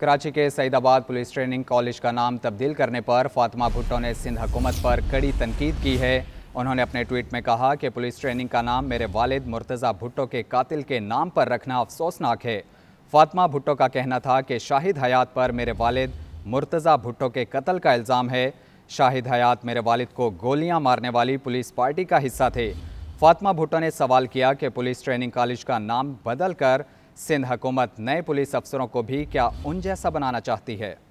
कराची के Saidabad police training college का नाम तब्दील करने पर फातिमा भुट्टो ने सिंध हुकूमत पर कड़ी तनकीद की है उन्होंने अपने ट्वीट में कहा कि पुलिस ट्रेनिंग का नाम मेरे वालिद मुर्तज़ा भुट्टो के कातिल के नाम पर रखना अफसोसनाक है फातिमा भुट्टो का कहना था कि शाहिद हयात पर मेरे वालिद मुर्तज़ा भुट्टो के कत्ल का इल्ज़ाम है शाहिद हयात मेरे वालिद को गोलियां मारने वाली पुलिस पार्टी का हिस्सा थे फातिमा भुट्टो ने सवाल किया कि पुलिस ट्रेनिंग कॉलेज का नाम बदल कर सिंध हुकूमत नए पुलिस अफसरों को भी क्या उन जैसा बनाना चाहती है